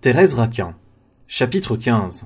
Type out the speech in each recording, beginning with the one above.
Thérèse Raquin. Chapitre 15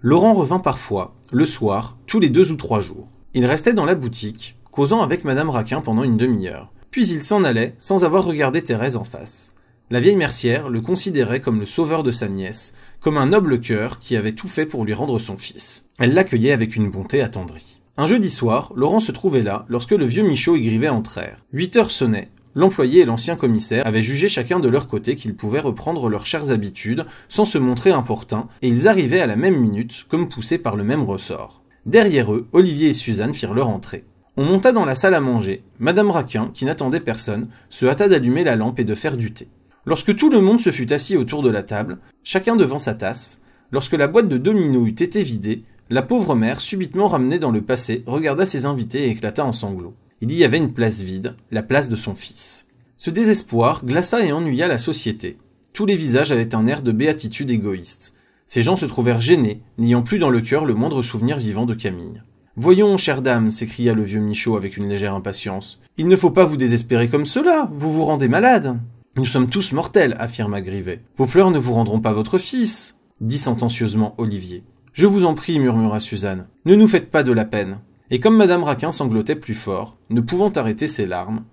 Laurent revint parfois, le soir, tous les deux ou trois jours. Il restait dans la boutique, causant avec Madame Raquin pendant une demi-heure, puis il s'en allait sans avoir regardé Thérèse en face. La vieille mercière le considérait comme le sauveur de sa nièce, comme un noble cœur qui avait tout fait pour lui rendre son fils. Elle l'accueillait avec une bonté attendrie. Un jeudi soir, Laurent se trouvait là lorsque le vieux Michaud et Grivet entrèrent. Huit heures sonnaient, L'employé et l'ancien commissaire avaient jugé chacun de leur côté qu'ils pouvaient reprendre leurs chères habitudes sans se montrer importuns, et ils arrivaient à la même minute, comme poussés par le même ressort. Derrière eux, Olivier et Suzanne firent leur entrée. On monta dans la salle à manger. Madame Raquin, qui n'attendait personne, se hâta d'allumer la lampe et de faire du thé. Lorsque tout le monde se fut assis autour de la table, chacun devant sa tasse, lorsque la boîte de dominos eut été vidée, la pauvre mère, subitement ramenée dans le passé, regarda ses invités et éclata en sanglots il y avait une place vide, la place de son fils. Ce désespoir glaça et ennuya la société. Tous les visages avaient un air de béatitude égoïste. Ces gens se trouvèrent gênés, n'ayant plus dans le cœur le moindre souvenir vivant de Camille. Voyons, chère dame, s'écria le vieux Michaud avec une légère impatience. Il ne faut pas vous désespérer comme cela, vous vous rendez malade. Nous sommes tous mortels, affirma Grivet. Vos pleurs ne vous rendront pas votre fils, dit sentencieusement Olivier. Je vous en prie, murmura Suzanne, ne nous faites pas de la peine. Et comme Madame Raquin sanglotait plus fort, ne pouvant arrêter ses larmes,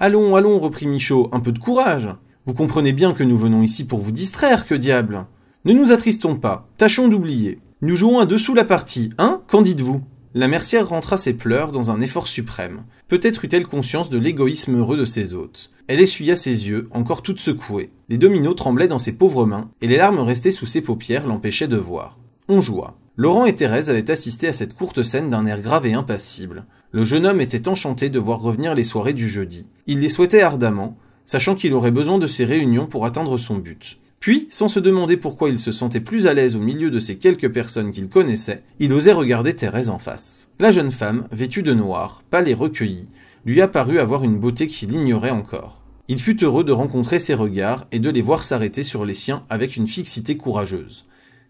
Allons, allons, reprit Michaud, un peu de courage. Vous comprenez bien que nous venons ici pour vous distraire, que diable. Ne nous attristons pas, tâchons d'oublier. Nous jouons à dessous la partie, hein Qu'en dites-vous La mercière rentra ses pleurs dans un effort suprême. Peut-être eut-elle conscience de l'égoïsme heureux de ses hôtes. Elle essuya ses yeux, encore toutes secouées. Les dominos tremblaient dans ses pauvres mains, et les larmes restées sous ses paupières l'empêchaient de voir. On joua. Laurent et Thérèse avaient assisté à cette courte scène d'un air grave et impassible. Le jeune homme était enchanté de voir revenir les soirées du jeudi. Il les souhaitait ardemment, sachant qu'il aurait besoin de ces réunions pour atteindre son but. Puis, sans se demander pourquoi il se sentait plus à l'aise au milieu de ces quelques personnes qu'il connaissait, il osait regarder Thérèse en face. La jeune femme, vêtue de noir, pâle et recueillie, lui apparut avoir une beauté qu'il ignorait encore. Il fut heureux de rencontrer ses regards et de les voir s'arrêter sur les siens avec une fixité courageuse.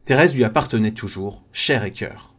Thérèse lui appartenait toujours, chair et cœur.